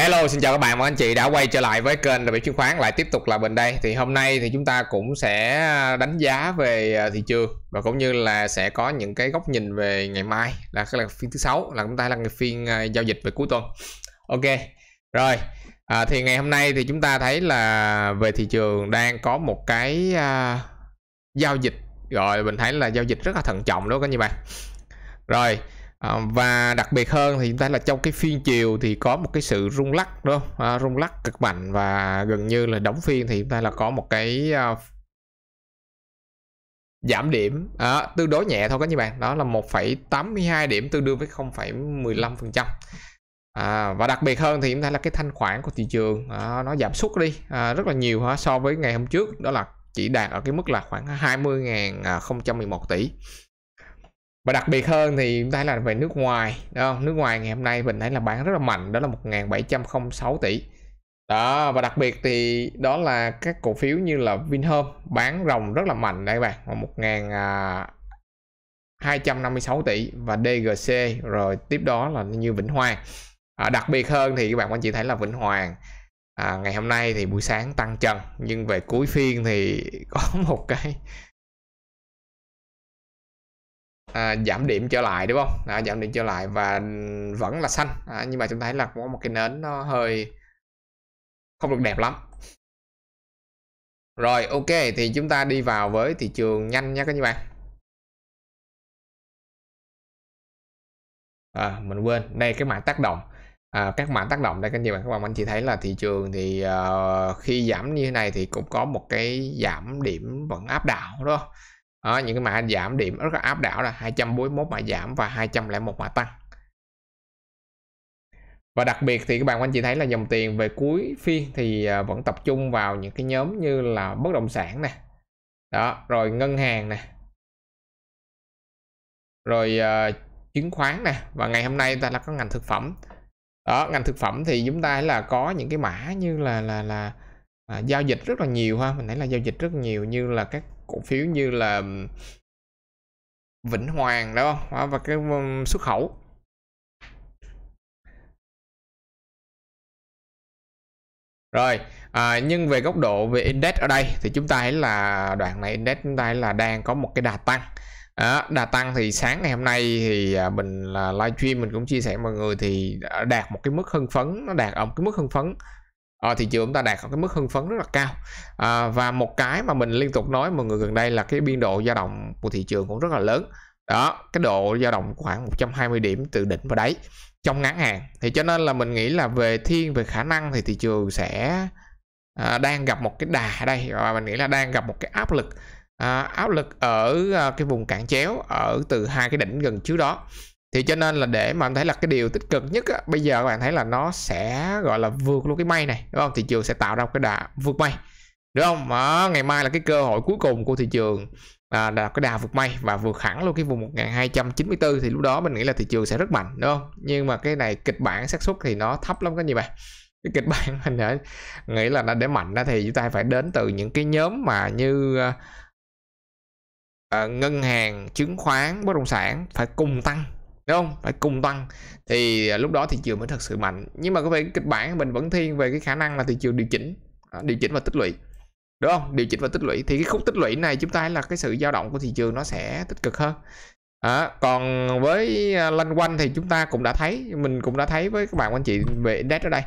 Hello xin chào các bạn và anh chị đã quay trở lại với kênh Đại tư chứng khoán lại tiếp tục là bên đây thì hôm nay thì chúng ta cũng sẽ đánh giá về à, thị trường và cũng như là sẽ có những cái góc nhìn về ngày mai là cái là phiên thứ sáu là chúng ta là ngày phiên à, giao dịch về cuối tuần ok rồi à, thì ngày hôm nay thì chúng ta thấy là về thị trường đang có một cái à, giao dịch gọi mình thấy là giao dịch rất là thận trọng đó các anh chị bạn rồi Ờ, và đặc biệt hơn thì chúng ta là trong cái phiên chiều thì có một cái sự rung lắc đúng không à, rung lắc cực mạnh và gần như là đóng phiên thì chúng ta là có một cái à, giảm điểm à, tương đối nhẹ thôi các bạn đó là 1,82 điểm tương đương với 0,15 phần trăm và đặc biệt hơn thì chúng ta là cái thanh khoản của thị trường à, nó giảm sút đi à, rất là nhiều ha, so với ngày hôm trước đó là chỉ đạt ở cái mức là khoảng 20.011 tỷ và đặc biệt hơn thì chúng ta thấy là về nước ngoài đó nước ngoài ngày hôm nay mình thấy là bán rất là mạnh đó là 1706 tỷ đó và đặc biệt thì đó là các cổ phiếu như là Vinhome bán rồng rất là mạnh đây bạn 1256 tỷ và DGC rồi tiếp đó là như Vĩnh Hoàng à, đặc biệt hơn thì các bạn anh chị thấy là Vĩnh Hoàng à, ngày hôm nay thì buổi sáng tăng trần nhưng về cuối phiên thì có một cái à, giảm điểm trở lại đúng không à, giảm điểm trở lại và vẫn là xanh à, nhưng mà chúng ta thấy là có một cái nến nó hơi không được đẹp lắm rồi ok thì chúng ta đi vào với thị trường nhanh nha các bạn à, mình quên đây cái mã tác động à, các mã tác động đây các bạn các bạn anh chị thấy là thị trường thì uh, khi giảm như thế này thì cũng có một cái giảm điểm vẫn áp đảo đúng không? đó, những cái mã giảm điểm rất là áp đảo là 241 mã giảm và 201 mã tăng và đặc biệt thì các bạn anh chị thấy là dòng tiền về cuối phiên thì à, vẫn tập trung vào những cái nhóm như là bất động sản nè đó rồi ngân hàng nè rồi uh, chứng khoán nè và ngày hôm nay ta là có ngành thực phẩm đó ngành thực phẩm thì chúng ta là có những cái mã như là là là à, giao dịch rất là nhiều ha mình thấy là giao dịch rất nhiều như là các cổ phiếu như là Vĩnh Hoàng đó và cái um, xuất khẩu Rồi, à, nhưng về góc độ về index ở đây thì chúng ta thấy là đoạn này index chúng ta thấy là đang có một cái đà tăng. À, đà tăng thì sáng ngày hôm nay thì à, mình là livestream mình cũng chia sẻ mọi người thì đạt một cái mức hưng phấn nó đạt ở một cái mức hưng phấn à, ờ, thị trường chúng ta đạt ở cái mức hưng phấn rất là cao à, và một cái mà mình liên tục nói mọi người gần đây là cái biên độ dao động của thị trường cũng rất là lớn đó cái độ dao động khoảng 120 điểm từ đỉnh và đáy trong ngắn hạn thì cho nên là mình nghĩ là về thiên về khả năng thì thị trường sẽ à, đang gặp một cái đà ở đây và mình nghĩ là đang gặp một cái áp lực à, áp lực ở cái vùng cản chéo ở từ hai cái đỉnh gần trước đó thì cho nên là để mà em thấy là cái điều tích cực nhất á, bây giờ các bạn thấy là nó sẽ gọi là vượt luôn cái may này đúng không thị trường sẽ tạo ra một cái đà vượt may đúng không à, ngày mai là cái cơ hội cuối cùng của thị trường à, là cái đà vượt may và vượt hẳn luôn cái vùng 1294 thì lúc đó mình nghĩ là thị trường sẽ rất mạnh đúng không nhưng mà cái này kịch bản xác suất thì nó thấp lắm các như bạn cái kịch bản mình đã nghĩ là nó để mạnh ra thì chúng ta phải đến từ những cái nhóm mà như uh, ngân hàng chứng khoán bất động sản phải cùng tăng đúng không phải cùng tăng thì à, lúc đó thị trường mới thật sự mạnh nhưng mà có vẻ kịch bản mình vẫn thiên về cái khả năng là thị trường điều chỉnh à, điều chỉnh và tích lũy đúng không điều chỉnh và tích lũy thì cái khúc tích lũy này chúng ta thấy là cái sự dao động của thị trường nó sẽ tích cực hơn À, còn với à, lanh quanh thì chúng ta cũng đã thấy mình cũng đã thấy với các bạn anh chị về index ở đây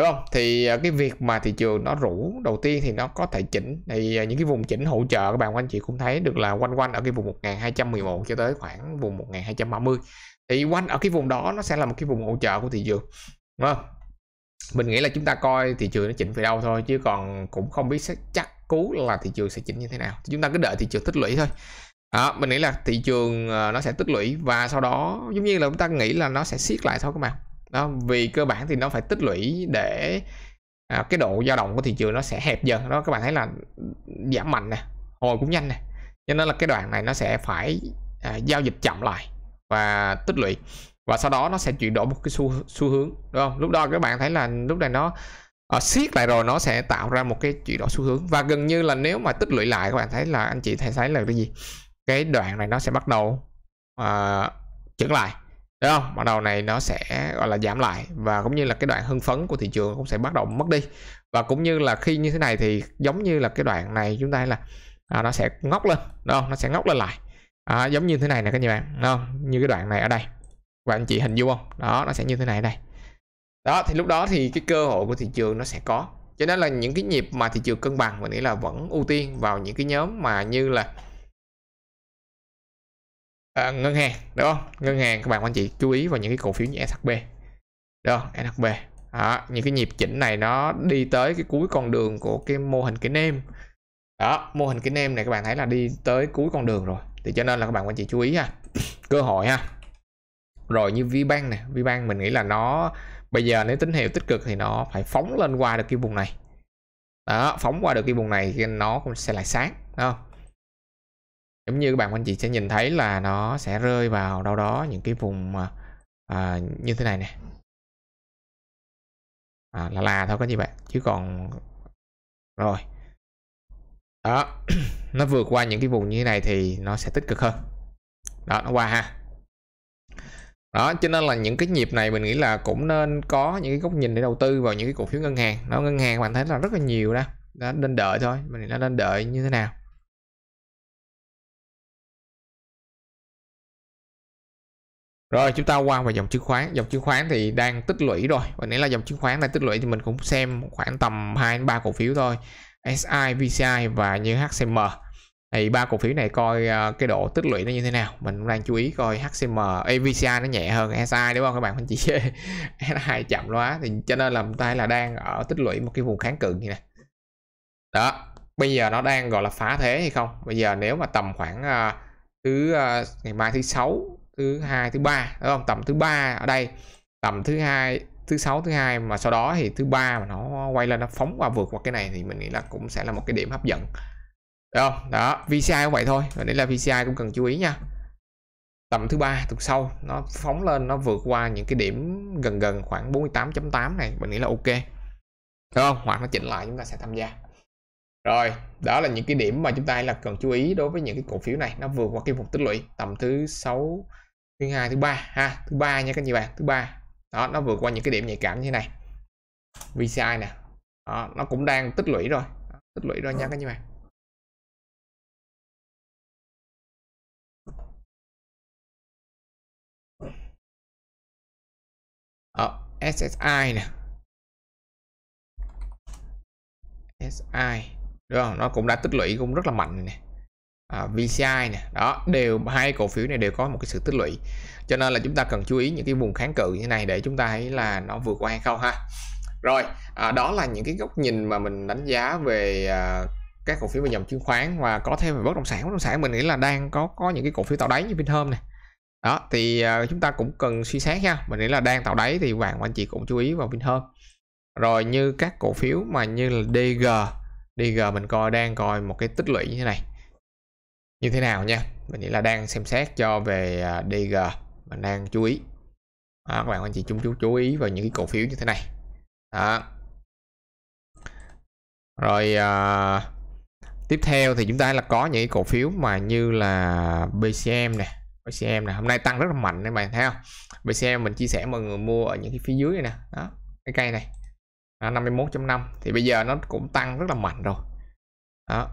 đúng không thì à, cái việc mà thị trường nó rủ đầu tiên thì nó có thể chỉnh thì à, những cái vùng chỉnh hỗ trợ các bạn anh chị cũng thấy được là quanh quanh ở cái vùng 1211 cho tới khoảng vùng 1230 thì quanh ở cái vùng đó nó sẽ là một cái vùng hỗ trợ của thị trường đúng không mình nghĩ là chúng ta coi thị trường nó chỉnh về đâu thôi chứ còn cũng không biết chắc cú là thị trường sẽ chỉnh như thế nào chúng ta cứ đợi thị trường tích lũy thôi đó, mình nghĩ là thị trường ờ, nó sẽ tích lũy và sau đó giống như là chúng ta nghĩ là nó sẽ siết lại thôi các bạn đó vì cơ bản thì nó phải tích lũy để à, cái độ dao động của thị trường nó sẽ hẹp dần đó các bạn thấy là giảm mạnh nè hồi cũng nhanh nè cho nên là cái đoạn này nó sẽ phải à, giao dịch chậm lại và tích lũy và sau đó nó sẽ chuyển đổi một cái xu xu hướng đúng không lúc đó các bạn thấy là lúc này nó uh, siết lại rồi nó sẽ tạo ra một cái chuyển đổi xu hướng và gần như là nếu mà tích lũy lại các bạn thấy là anh chị thấy thấy là cái gì cái đoạn này nó sẽ bắt đầu uh, chững lại Đúng không? Bắt đầu này nó sẽ gọi là giảm lại và cũng như là cái đoạn hưng phấn của thị trường cũng sẽ bắt đầu mất đi. Và cũng như là khi như thế này thì giống như là cái đoạn này chúng ta là à, nó sẽ ngóc lên, đúng không? Nó sẽ ngóc lên lại. À, giống như thế này nè các bạn, đúng không? Như cái đoạn này ở đây. Và anh chị hình dung không? Đó, nó sẽ như thế này đây. Đó thì lúc đó thì cái cơ hội của thị trường nó sẽ có cho nên là những cái nhịp mà thị trường cân bằng mình nghĩ là vẫn ưu tiên vào những cái nhóm mà như là à, ngân hàng đúng không ngân hàng các bạn anh chị chú ý vào những cái cổ phiếu như SHB đó SHB đó, những cái nhịp chỉnh này nó đi tới cái cuối con đường của cái mô hình cái nêm đó mô hình cái nêm này các bạn thấy là đi tới cuối con đường rồi thì cho nên là các bạn anh chị chú ý ha cơ hội ha rồi như VBank này VBank mình nghĩ là nó bây giờ nếu tín hiệu tích cực thì nó phải phóng lên qua được cái vùng này đó phóng qua được cái vùng này nó cũng sẽ lại sáng đúng không giống như các bạn anh chị sẽ nhìn thấy là nó sẽ rơi vào đâu đó những cái vùng à, như thế này nè à, là là thôi các chị bạn chứ còn rồi đó nó vượt qua những cái vùng như thế này thì nó sẽ tích cực hơn đó nó qua ha đó cho nên là những cái nhịp này mình nghĩ là cũng nên có những cái góc nhìn để đầu tư vào những cái cổ phiếu ngân hàng nó ngân hàng bạn thấy là rất là nhiều đó đó nên đợi thôi mình nên đợi như thế nào Rồi chúng ta qua vào dòng chứng khoán Dòng chứng khoán thì đang tích lũy rồi Và nếu là dòng chứng khoán đang tích lũy thì mình cũng xem khoảng tầm 2 ba cổ phiếu thôi SI, VCI và như HCM thì ba cổ phiếu này coi à, cái độ tích lũy nó như thế nào mình cũng đang chú ý coi HCM AVCI nó nhẹ hơn SI đúng không các bạn anh chị? SI chậm quá thì cho nên là tay là đang ở tích lũy một cái vùng kháng cự như này đó bây giờ nó đang gọi là phá thế hay không bây giờ nếu mà tầm khoảng uh, thứ uh, ngày mai thứ sáu thứ hai thứ ba đúng không tầm thứ ba ở đây tầm thứ hai thứ sáu thứ hai mà sau đó thì thứ ba mà nó quay lên nó phóng qua vượt qua cái này thì mình nghĩ là cũng sẽ là một cái điểm hấp dẫn được không đó VCI cũng vậy thôi và đấy là VCI cũng cần chú ý nha tầm thứ ba tuần sau nó phóng lên nó vượt qua những cái điểm gần gần khoảng 48.8 này mình nghĩ là ok đúng không hoặc nó chỉnh lại chúng ta sẽ tham gia rồi đó là những cái điểm mà chúng ta là cần chú ý đối với những cái cổ phiếu này nó vượt qua cái vùng tích lũy tầm thứ sáu phiên hai thứ ba ha thứ ba nha các anh chị bạn thứ ba đó nó vượt qua những cái điểm nhạy cảm như thế này VCI nè đó, nó cũng đang tích lũy rồi đó, tích lũy rồi nha các anh chị bạn đó, SSI nè SI đúng không? nó cũng đã tích lũy cũng rất là mạnh này nè à, VCI này, đó đều hai cổ phiếu này đều có một cái sự tích lũy cho nên là chúng ta cần chú ý những cái vùng kháng cự như này để chúng ta thấy là nó vượt qua hay không ha rồi à, đó là những cái góc nhìn mà mình đánh giá về à, các cổ phiếu về dòng chứng khoán và có thêm về bất động sản bất động sản mình nghĩ là đang có có những cái cổ phiếu tạo đáy như Vinhome này đó thì à, chúng ta cũng cần suy xét nha mình nghĩ là đang tạo đáy thì bạn anh chị cũng chú ý vào Vinhome rồi như các cổ phiếu mà như là DG DG mình coi đang coi một cái tích lũy như thế này như thế nào nha mình nghĩ là đang xem xét cho về à, DG mình đang chú ý đó, các bạn anh chị chúng chú chú ý vào những cái cổ phiếu như thế này đó rồi à, tiếp theo thì chúng ta là có những cổ phiếu mà như là BCM nè BCM nè hôm nay tăng rất là mạnh các bạn thấy không BCM mình chia sẻ mọi người mua ở những cái phía dưới này nè đó cái cây này 51.5 thì bây giờ nó cũng tăng rất là mạnh rồi đó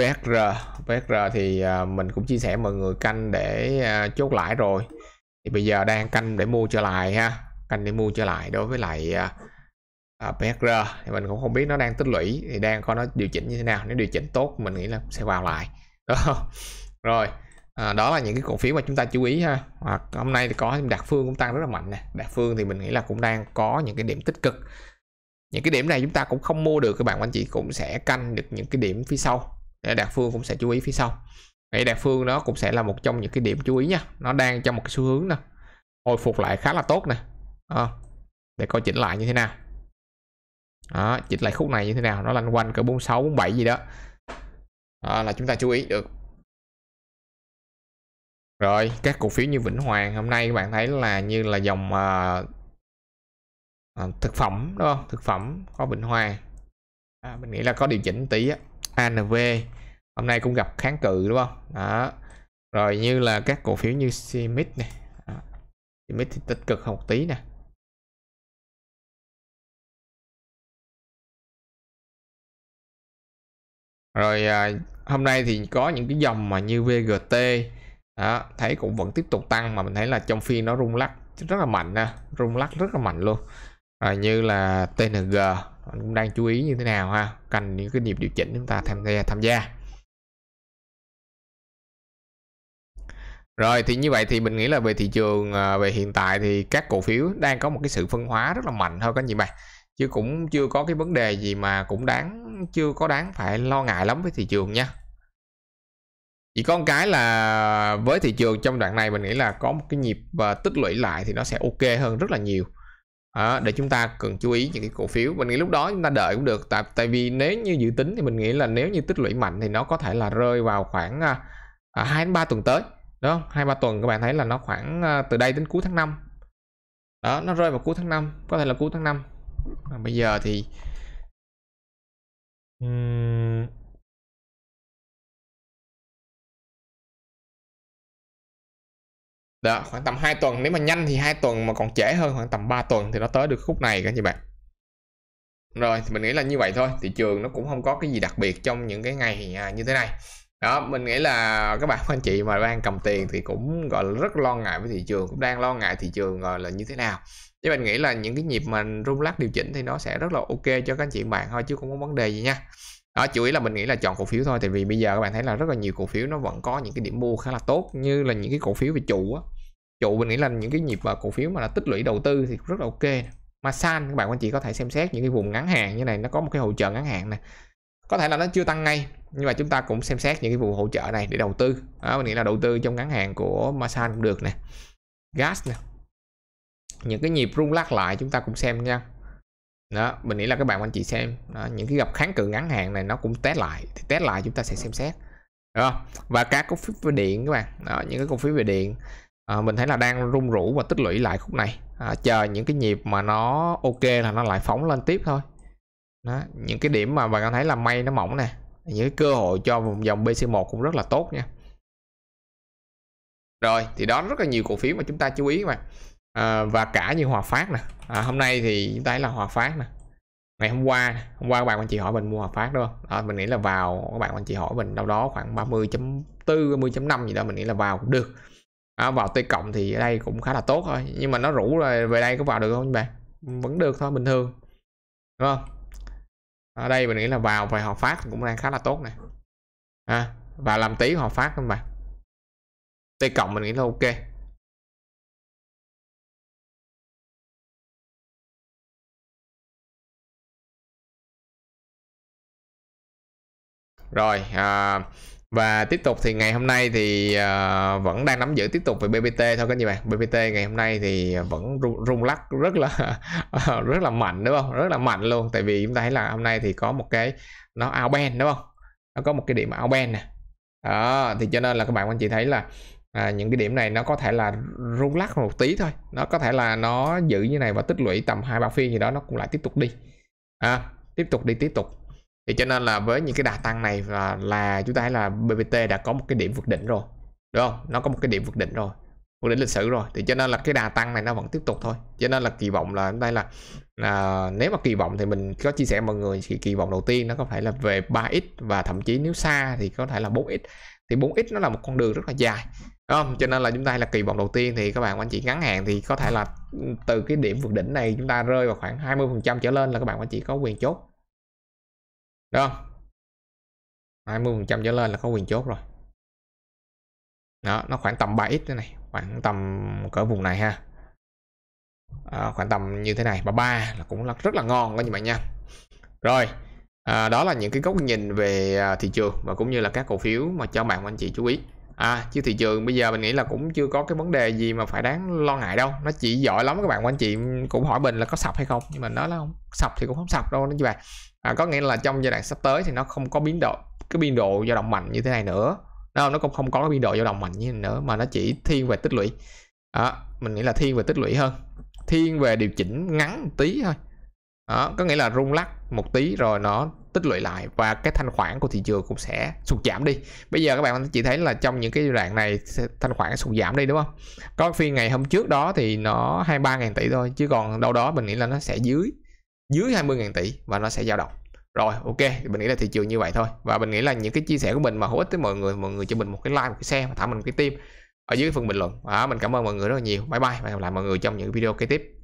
VR VR thì à, mình cũng chia sẻ mọi người canh để à, chốt lại rồi thì bây giờ đang canh để mua trở lại ha canh để mua trở lại đối với lại uh, thì mình cũng không biết nó đang tích lũy thì đang có nó điều chỉnh như thế nào nếu điều chỉnh tốt mình nghĩ là sẽ vào lại đó rồi à, đó là những cái cổ phiếu mà chúng ta chú ý ha à, hôm nay thì có đạt phương cũng tăng rất là mạnh nè đạt phương thì mình nghĩ là cũng đang có những cái điểm tích cực những cái điểm này chúng ta cũng không mua được các bạn anh chị cũng sẽ canh được những cái điểm phía sau đạt phương cũng sẽ chú ý phía sau nghĩ đạt phương nó cũng sẽ là một trong những cái điểm chú ý nha nó đang trong một cái xu hướng nè hồi phục lại khá là tốt nè à, để coi chỉnh lại như thế nào đó, chỉnh lại khúc này như thế nào nó lanh quanh cỡ 46 47 gì đó à, là chúng ta chú ý được rồi các cổ phiếu như Vĩnh Hoàng hôm nay các bạn thấy là như là dòng uh, uh, thực phẩm đúng không thực phẩm có Vĩnh Hoàng à, mình nghĩ là có điều chỉnh tí á ANV hôm nay cũng gặp kháng cự đúng không đó rồi như là các cổ phiếu như Cimic này Cimic thì tích cực hơn một tí nè rồi à, hôm nay thì có những cái dòng mà như VGT đó, thấy cũng vẫn tiếp tục tăng mà mình thấy là trong phiên nó rung lắc rất là mạnh nè rung lắc rất là mạnh luôn rồi như là TNG anh cũng đang chú ý như thế nào ha cần những cái nhịp điều chỉnh chúng ta tham gia tham gia Rồi thì như vậy thì mình nghĩ là về thị trường à, về hiện tại thì các cổ phiếu đang có một cái sự phân hóa rất là mạnh thôi các anh bạn. Chứ cũng chưa có cái vấn đề gì mà cũng đáng chưa có đáng phải lo ngại lắm với thị trường nha. Chỉ có một cái là với thị trường trong đoạn này mình nghĩ là có một cái nhịp và tích lũy lại thì nó sẽ ok hơn rất là nhiều à, để chúng ta cần chú ý những cái cổ phiếu mình nghĩ lúc đó chúng ta đợi cũng được tại tại vì nếu như dự tính thì mình nghĩ là nếu như tích lũy mạnh thì nó có thể là rơi vào khoảng à, à, hai đến ba tuần tới đó hai ba tuần các bạn thấy là nó khoảng à, từ đây đến cuối tháng 5 đó nó rơi vào cuối tháng 5 có thể là cuối tháng 5 à, bây giờ thì uhm đó khoảng tầm 2 tuần nếu mà nhanh thì 2 tuần mà còn trễ hơn khoảng tầm 3 tuần thì nó tới được khúc này các chị bạn rồi thì mình nghĩ là như vậy thôi thị trường nó cũng không có cái gì đặc biệt trong những cái ngày à, như thế này đó mình nghĩ là các bạn anh chị mà đang cầm tiền thì cũng gọi là rất lo ngại với thị trường cũng đang lo ngại thị trường gọi là như thế nào chứ mình nghĩ là những cái nhịp mà rung lắc điều chỉnh thì nó sẽ rất là ok cho các anh chị bạn thôi chứ không có vấn đề gì nha đó chủ yếu là mình nghĩ là chọn cổ phiếu thôi tại vì bây giờ các bạn thấy là rất là nhiều cổ phiếu nó vẫn có những cái điểm mua khá là tốt như là những cái cổ phiếu về trụ á chủ mình nghĩ là những cái nhịp mà ờ, cổ phiếu mà là tích lũy đầu tư thì rất là ok nè. Masan các bạn anh chị có thể xem xét những cái vùng ngắn hạn như này nó có một cái hỗ trợ ngắn hạn này có thể là nó chưa tăng ngay nhưng mà chúng ta cũng xem xét những cái vùng hỗ trợ này để đầu tư đó, mình nghĩ là đầu tư trong ngắn hạn của Masan cũng được nè gas nè những cái nhịp rung lắc lại chúng ta cũng xem nha đó mình nghĩ là các bạn anh chị xem đó, những cái gặp kháng cự ngắn hạn này nó cũng test lại thì test lại chúng ta sẽ xem xét đó. và các cổ phiếu về điện các bạn đó, những cái cổ phiếu về điện à, mình thấy là đang rung rũ và tích lũy lại khúc này à, chờ những cái nhịp mà nó ok là nó lại phóng lên tiếp thôi đó, những cái điểm mà bạn có thấy là may nó mỏng nè những cái cơ hội cho vùng dòng BC1 cũng rất là tốt nha rồi thì đó rất là nhiều cổ phiếu mà chúng ta chú ý mà à, ờ, và cả như Hòa Phát nè à, hôm nay thì chúng ta thấy là Hòa Phát nè ngày hôm qua hôm qua các bạn anh chị hỏi mình mua Hòa Phát đúng không à, mình nghĩ là vào các bạn anh chị hỏi mình đâu đó khoảng 30.4 30.5 gì đó mình nghĩ là vào cũng được à, vào t cộng thì ở đây cũng khá là tốt thôi nhưng mà nó rủ rồi về đây có vào được không bạn vẫn được thôi bình thường đúng không ở đây mình nghĩ là vào về họ phát cũng đang khá là tốt này à, và làm tí họ phát không bạn t cộng mình nghĩ là ok rồi à, và tiếp tục thì ngày hôm nay thì uh, vẫn đang nắm giữ tiếp tục về BPT thôi các như bạn BPT ngày hôm nay thì vẫn rung, rung lắc rất là ờ, rất là mạnh đúng không rất là mạnh luôn tại vì chúng ta thấy là hôm nay thì có một cái nó outband đúng không nó có một cái điểm outband nè đó, thì cho nên là các bạn anh chị thấy là à, những cái điểm này nó có thể là rung lắc một tí thôi nó có thể là nó giữ như này và tích lũy tầm hai ba phiên gì đó nó cũng lại tiếp tục đi à, tiếp tục đi tiếp tục thì cho nên là với những cái đà tăng này là, là chúng ta thấy là BBT đã có một cái điểm vượt đỉnh rồi đúng không nó có một cái điểm vượt đỉnh rồi vượt đỉnh lịch sử rồi thì cho nên là cái đà tăng này nó vẫn tiếp tục thôi cho nên là kỳ vọng là đây là à, nếu mà kỳ vọng thì mình có chia sẻ mọi người thì kỳ vọng đầu tiên nó có thể là về 3x và thậm chí nếu xa thì có thể là 4x thì 4x nó là một con đường rất là dài đúng không cho nên là chúng ta là kỳ vọng đầu tiên thì các bạn anh chị ngắn hạn thì có thể là ừ, từ cái điểm vượt đỉnh này chúng ta rơi vào khoảng 20 phần trăm trở lên là các bạn anh chị có quyền chốt được không? 20% trở lên là có quyền chốt rồi. Đó, nó khoảng tầm 3x thế này, khoảng tầm cỡ vùng này ha. À, khoảng tầm như thế này, và 3 là cũng là rất là ngon đó các bạn nha. Rồi, à, đó là những cái góc nhìn về à, thị trường và cũng như là các cổ phiếu mà cho bạn và anh chị chú ý. À, chứ thị trường bây giờ mình nghĩ là cũng chưa có cái vấn đề gì mà phải đáng lo ngại đâu Nó chỉ giỏi lắm các bạn của anh chị cũng hỏi mình là có sập hay không Nhưng mà nói là không sập thì cũng không sập đâu đó như vậy à, có nghĩa là trong giai đoạn sắp tới thì nó không có biến độ, cái biên độ dao động mạnh như thế này nữa nó nó cũng không có cái biên độ dao động mạnh như thế này nữa mà nó chỉ thiên về tích lũy à, mình nghĩ là thiên về tích lũy hơn thiên về điều chỉnh ngắn một tí thôi đó, có nghĩa là rung lắc một tí rồi nó tích lũy lại và cái thanh khoản của thị trường cũng sẽ sụt giảm đi bây giờ các bạn chỉ thấy là trong những cái đoạn này thanh khoản sụt giảm đi đúng không có phiên ngày hôm trước đó thì nó hai ba ngàn tỷ thôi chứ còn đâu đó mình nghĩ là nó sẽ dưới dưới 20.000 tỷ và nó sẽ dao động rồi ok mình nghĩ là thị trường như vậy thôi và mình nghĩ là những cái chia sẻ của mình mà hữu ích tới mọi người mọi người cho mình một cái like một cái share và thả mình một cái tim ở dưới phần bình luận à, mình cảm ơn mọi người rất là nhiều bye bye và hẹn gặp lại mọi người trong những video kế tiếp